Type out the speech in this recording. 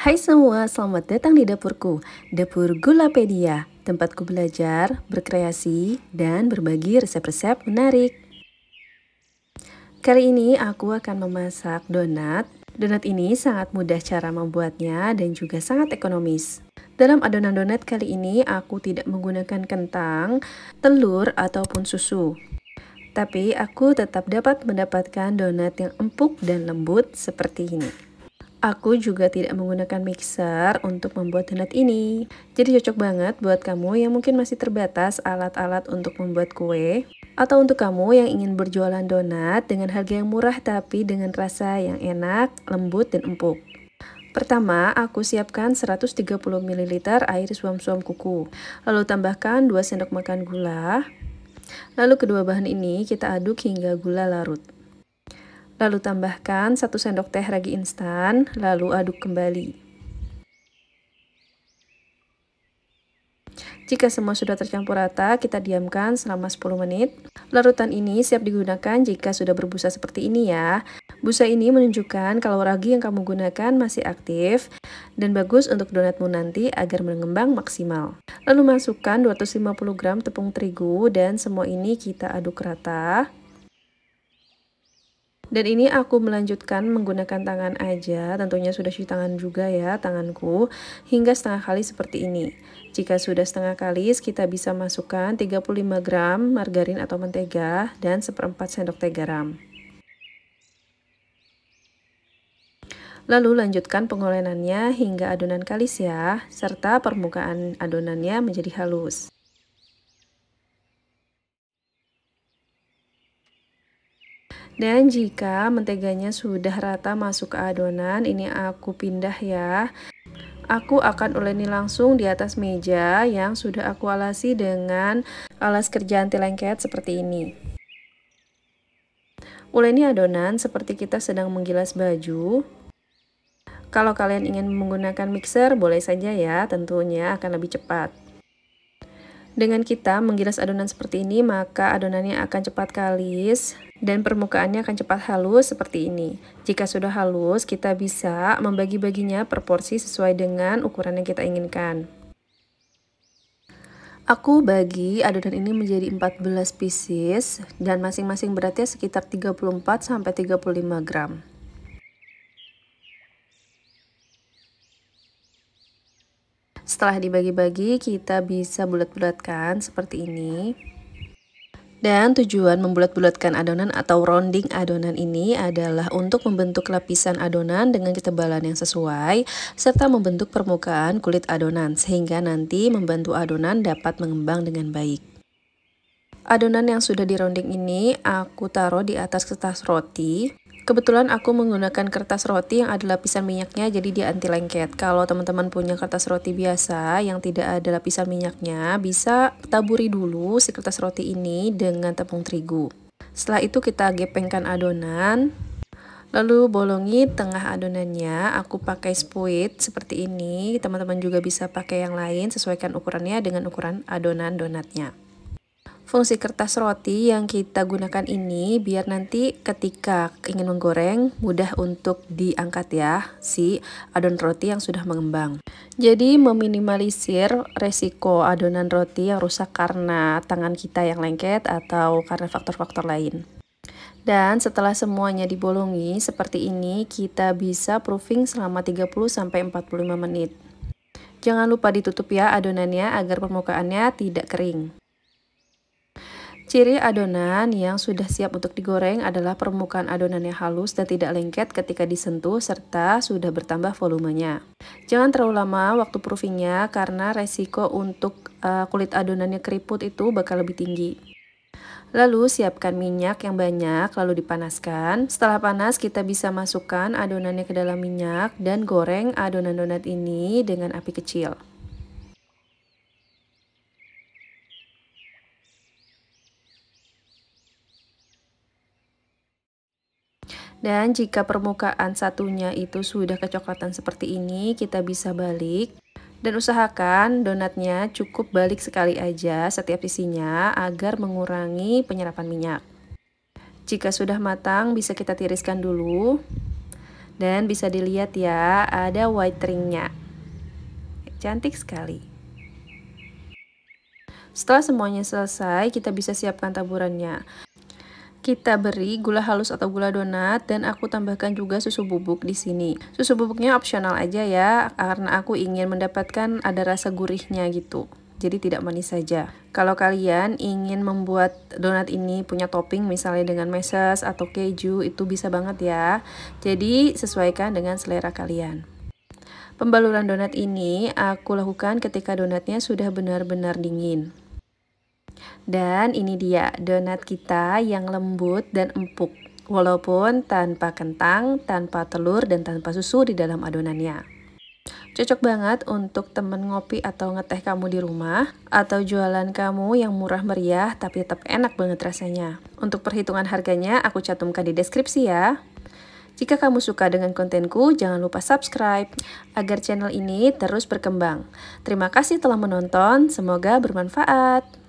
Hai semua, selamat datang di dapurku, dapur Gulapedia, tempatku belajar, berkreasi, dan berbagi resep-resep menarik. Kali ini aku akan memasak donat. Donat ini sangat mudah cara membuatnya dan juga sangat ekonomis. Dalam adonan donat kali ini aku tidak menggunakan kentang, telur, ataupun susu. Tapi aku tetap dapat mendapatkan donat yang empuk dan lembut seperti ini. Aku juga tidak menggunakan mixer untuk membuat donat ini. Jadi cocok banget buat kamu yang mungkin masih terbatas alat-alat untuk membuat kue. Atau untuk kamu yang ingin berjualan donat dengan harga yang murah tapi dengan rasa yang enak, lembut, dan empuk. Pertama, aku siapkan 130 ml air suam-suam kuku. Lalu tambahkan 2 sendok makan gula. Lalu kedua bahan ini kita aduk hingga gula larut. Lalu tambahkan 1 sendok teh ragi instan, lalu aduk kembali. Jika semua sudah tercampur rata, kita diamkan selama 10 menit. Larutan ini siap digunakan jika sudah berbusa seperti ini ya. Busa ini menunjukkan kalau ragi yang kamu gunakan masih aktif dan bagus untuk donatmu nanti agar mengembang maksimal. Lalu masukkan 250 gram tepung terigu dan semua ini kita aduk rata. Dan ini aku melanjutkan menggunakan tangan aja, tentunya sudah cuci tangan juga ya tanganku, hingga setengah kali seperti ini. Jika sudah setengah kali, kita bisa masukkan 35 gram margarin atau mentega dan seperempat sendok teh garam. Lalu lanjutkan pengolenannya hingga adonan kalis ya, serta permukaan adonannya menjadi halus. Dan jika menteganya sudah rata masuk ke adonan, ini aku pindah ya. Aku akan uleni langsung di atas meja yang sudah aku alasi dengan alas kerja anti lengket seperti ini. Uleni adonan seperti kita sedang menggilas baju. Kalau kalian ingin menggunakan mixer, boleh saja ya, tentunya akan lebih cepat. Dengan kita menggilas adonan seperti ini, maka adonannya akan cepat kalis dan permukaannya akan cepat halus seperti ini. Jika sudah halus, kita bisa membagi-baginya per porsi sesuai dengan ukuran yang kita inginkan. Aku bagi adonan ini menjadi 14 pieces dan masing-masing beratnya sekitar 34 sampai 35 gram. Setelah dibagi-bagi, kita bisa bulat-bulatkan seperti ini. Dan tujuan membulat-bulatkan adonan atau rounding adonan ini adalah untuk membentuk lapisan adonan dengan ketebalan yang sesuai serta membentuk permukaan kulit adonan sehingga nanti membantu adonan dapat mengembang dengan baik. Adonan yang sudah di rounding ini aku taruh di atas kertas roti Kebetulan aku menggunakan kertas roti yang ada lapisan minyaknya jadi dia anti lengket. Kalau teman-teman punya kertas roti biasa yang tidak ada lapisan minyaknya, bisa taburi dulu si kertas roti ini dengan tepung terigu. Setelah itu kita gepengkan adonan. Lalu bolongi tengah adonannya, aku pakai spuit seperti ini. Teman-teman juga bisa pakai yang lain, sesuaikan ukurannya dengan ukuran adonan donatnya fungsi kertas roti yang kita gunakan ini biar nanti ketika ingin menggoreng mudah untuk diangkat ya si adon roti yang sudah mengembang. Jadi meminimalisir resiko adonan roti yang rusak karena tangan kita yang lengket atau karena faktor-faktor lain. Dan setelah semuanya dibolongi seperti ini, kita bisa proofing selama 30-45 menit. Jangan lupa ditutup ya adonannya agar permukaannya tidak kering. Ciri adonan yang sudah siap untuk digoreng adalah permukaan adonannya halus dan tidak lengket ketika disentuh serta sudah bertambah volumenya. Jangan terlalu lama waktu proofingnya karena resiko untuk eh, kulit adonannya keriput itu bakal lebih tinggi. Lalu siapkan minyak yang banyak lalu dipanaskan. Setelah panas kita bisa masukkan adonannya ke dalam minyak dan goreng adonan donat ini dengan api kecil. Dan jika permukaan satunya itu sudah kecoklatan seperti ini, kita bisa balik. Dan usahakan donatnya cukup balik sekali aja setiap sisinya agar mengurangi penyerapan minyak. Jika sudah matang, bisa kita tiriskan dulu. Dan bisa dilihat ya, ada white ringnya. Cantik sekali. Setelah semuanya selesai, kita bisa siapkan taburannya kita beri gula halus atau gula donat dan aku tambahkan juga susu bubuk di sini. Susu bubuknya opsional aja ya karena aku ingin mendapatkan ada rasa gurihnya gitu. Jadi tidak manis saja. Kalau kalian ingin membuat donat ini punya topping misalnya dengan meses atau keju itu bisa banget ya. Jadi sesuaikan dengan selera kalian. Pembaluran donat ini aku lakukan ketika donatnya sudah benar-benar dingin. Dan ini dia donat kita yang lembut dan empuk walaupun tanpa kentang, tanpa telur, dan tanpa susu di dalam adonannya. Cocok banget untuk temen ngopi atau ngeteh kamu di rumah atau jualan kamu yang murah meriah tapi tetap enak banget rasanya. Untuk perhitungan harganya aku catumkan di deskripsi ya. Jika kamu suka dengan kontenku, jangan lupa subscribe agar channel ini terus berkembang. Terima kasih telah menonton, semoga bermanfaat.